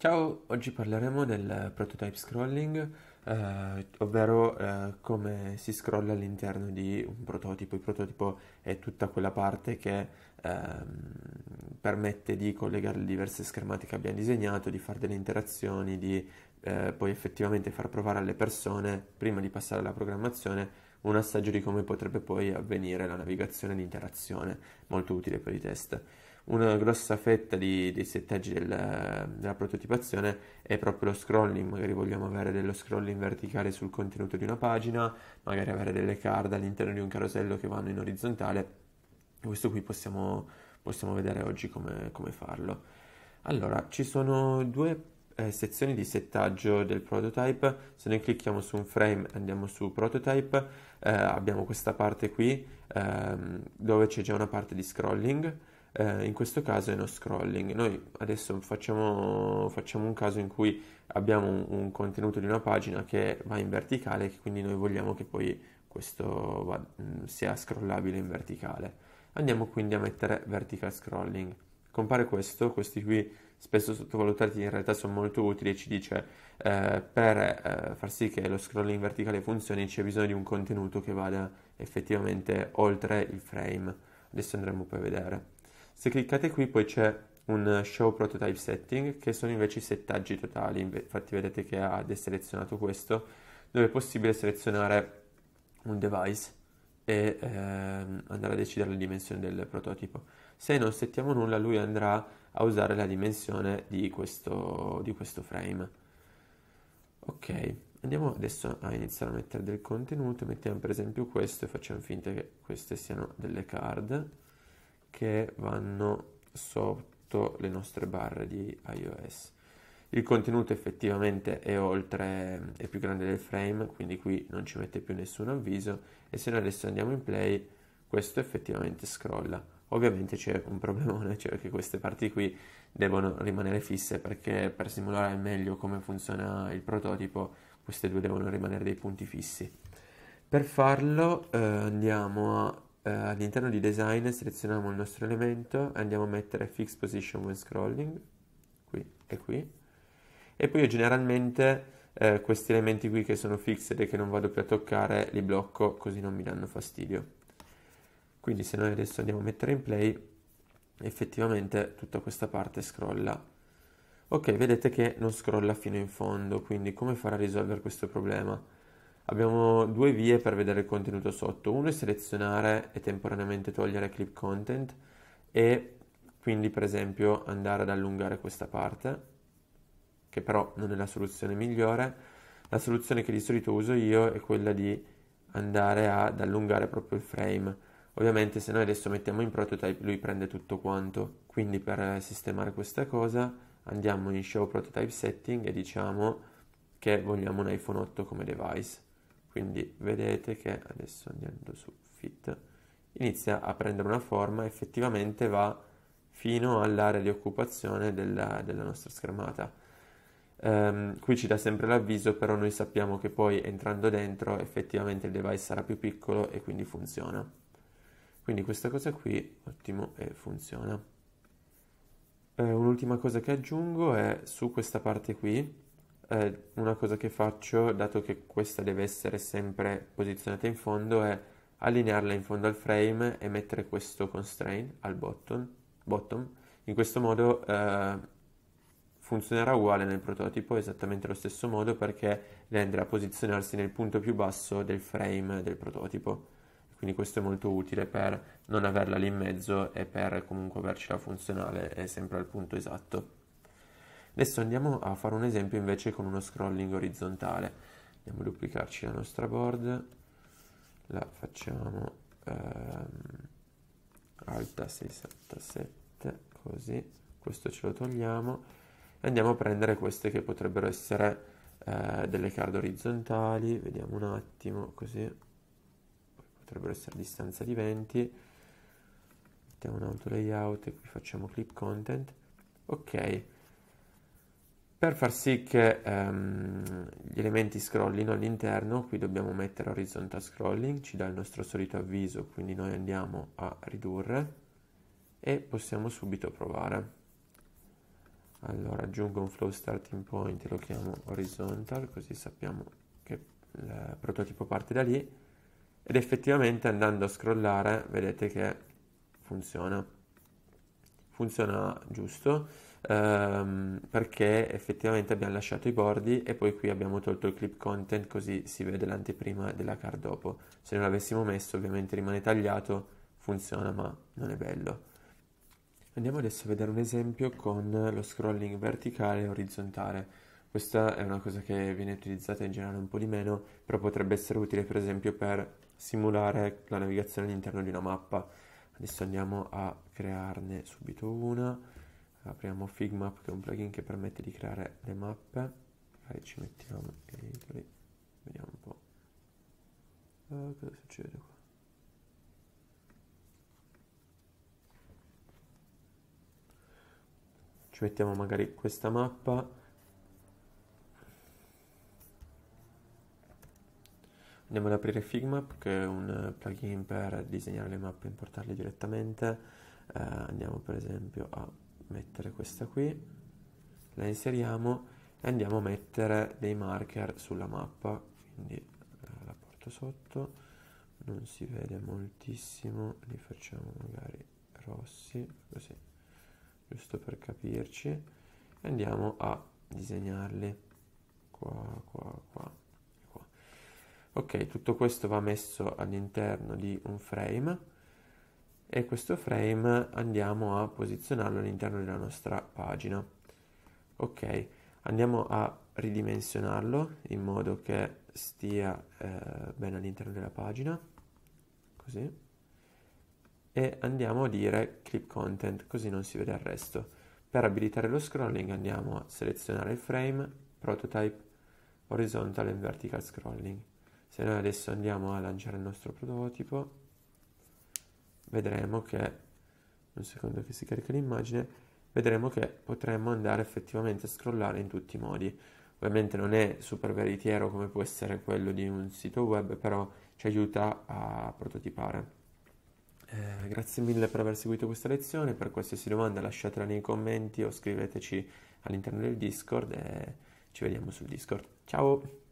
Ciao, oggi parleremo del prototype scrolling, eh, ovvero eh, come si scrolla all'interno di un prototipo. Il prototipo è tutta quella parte che ehm, permette di collegare le diverse schermate che abbiamo disegnato, di fare delle interazioni, di eh, poi effettivamente far provare alle persone, prima di passare alla programmazione, un assaggio di come potrebbe poi avvenire la navigazione e l'interazione, molto utile per i test una grossa fetta di, dei settaggi della, della, prototipazione è proprio lo scrolling, magari vogliamo avere dello scrolling verticale sul contenuto di una pagina, magari avere delle card all'interno di un carosello che vanno in orizzontale, questo qui possiamo, possiamo vedere oggi come, come, farlo. Allora, ci sono due eh, sezioni di settaggio del prototype, se noi clicchiamo su un frame e andiamo su prototype, eh, abbiamo questa parte qui ehm, dove c'è già una parte di scrolling, eh, in questo caso è uno scrolling. Noi adesso facciamo, facciamo un caso in cui abbiamo un, un, contenuto di una pagina che va in verticale, quindi noi vogliamo che poi questo va, mm, sia scrollabile in verticale. Andiamo quindi a mettere vertical scrolling. Compare questo, questi qui spesso sottovalutati in realtà sono molto utili e ci dice eh, per eh, far sì che lo scrolling verticale funzioni c'è bisogno di un contenuto che vada effettivamente oltre il frame. Adesso andremo poi a vedere. Se cliccate qui poi c'è un show prototype setting che sono invece i settaggi totali, infatti vedete che ha deselezionato questo, dove è possibile selezionare un device e ehm, andare a decidere la dimensione del prototipo. Se non settiamo nulla lui andrà a usare la dimensione di questo, di questo frame. Ok, andiamo adesso a iniziare a mettere del contenuto, mettiamo per esempio questo e facciamo finta che queste siano delle card che vanno sotto le nostre barre di iOS. Il contenuto effettivamente è oltre, è più grande del frame, quindi qui non ci mette più nessun avviso e se noi adesso andiamo in play questo effettivamente scrolla. Ovviamente c'è un problemone, cioè che queste parti qui devono rimanere fisse perché per simulare meglio come funziona il prototipo queste due devono rimanere dei punti fissi. Per farlo eh, andiamo a eh, all'interno di design selezioniamo il nostro elemento andiamo a mettere fix position when scrolling qui e qui e poi io generalmente eh, questi elementi qui che sono fixed e che non vado più a toccare li blocco così non mi danno fastidio quindi se noi adesso andiamo a mettere in play effettivamente tutta questa parte scrolla ok vedete che non scrolla fino in fondo quindi come farà a risolvere questo problema Abbiamo due vie per vedere il contenuto sotto. Uno è selezionare e temporaneamente togliere clip content e quindi per esempio andare ad allungare questa parte, che però non è la soluzione migliore. La soluzione che di solito uso io è quella di andare ad allungare proprio il frame. Ovviamente se noi adesso mettiamo in prototype lui prende tutto quanto, quindi per sistemare questa cosa andiamo in show prototype setting e diciamo che vogliamo un iPhone 8 come device quindi vedete che adesso andando su fit inizia a prendere una forma effettivamente va fino all'area di occupazione della, della nostra schermata um, qui ci dà sempre l'avviso però noi sappiamo che poi entrando dentro effettivamente il device sarà più piccolo e quindi funziona quindi questa cosa qui ottimo e funziona eh, un'ultima cosa che aggiungo è su questa parte qui eh, una cosa che faccio, dato che questa deve essere sempre posizionata in fondo, è allinearla in fondo al frame e mettere questo constraint al bottom. bottom. In questo modo eh, funzionerà uguale nel prototipo, esattamente lo stesso modo, perché lei andrà a posizionarsi nel punto più basso del frame del prototipo. Quindi questo è molto utile per non averla lì in mezzo e per comunque avercela funzionale sempre al punto esatto. Adesso andiamo a fare un esempio invece con uno scrolling orizzontale. Andiamo a duplicarci la nostra board, la facciamo ehm, alta 677, così, questo ce lo togliamo e andiamo a prendere queste che potrebbero essere eh, delle card orizzontali, vediamo un attimo, così, potrebbero essere a distanza di 20, mettiamo un auto layout e qui facciamo clip content, ok. Per far sì che ehm, gli elementi scrollino all'interno, qui dobbiamo mettere horizontal scrolling, ci dà il nostro solito avviso, quindi noi andiamo a ridurre e possiamo subito provare. Allora aggiungo un flow starting point, lo chiamo horizontal, così sappiamo che il prototipo parte da lì ed effettivamente andando a scrollare vedete che funziona funziona giusto ehm, perché effettivamente abbiamo lasciato i bordi e poi qui abbiamo tolto il clip content così si vede l'anteprima della card dopo se non l'avessimo messo ovviamente rimane tagliato funziona ma non è bello andiamo adesso a vedere un esempio con lo scrolling verticale e orizzontale questa è una cosa che viene utilizzata in generale un po' di meno però potrebbe essere utile per esempio per simulare la navigazione all'interno di una mappa adesso andiamo a crearne subito una apriamo Figmap che è un plugin che permette di creare le mappe magari ci mettiamo editori vediamo un po' eh, cosa succede qua ci mettiamo magari questa mappa Andiamo ad aprire Figmap che è un plugin per disegnare le mappe e importarle direttamente. Eh, andiamo per esempio a mettere questa qui, la inseriamo e andiamo a mettere dei marker sulla mappa, quindi eh, la porto sotto, non si vede moltissimo, li facciamo magari rossi, così, giusto per capirci, e andiamo a disegnarli qua, qua, qua ok tutto questo va messo all'interno di un frame e questo frame andiamo a posizionarlo all'interno della nostra pagina ok andiamo a ridimensionarlo in modo che stia eh, bene all'interno della pagina così e andiamo a dire clip content così non si vede il resto per abilitare lo scrolling andiamo a selezionare il frame prototype horizontal and vertical scrolling se noi adesso andiamo a lanciare il nostro prototipo vedremo che un secondo che si carica l'immagine vedremo che potremmo andare effettivamente a scrollare in tutti i modi ovviamente non è super veritiero come può essere quello di un sito web però ci aiuta a prototipare eh, grazie mille per aver seguito questa lezione per qualsiasi domanda lasciatela nei commenti o scriveteci all'interno del discord e ci vediamo sul discord ciao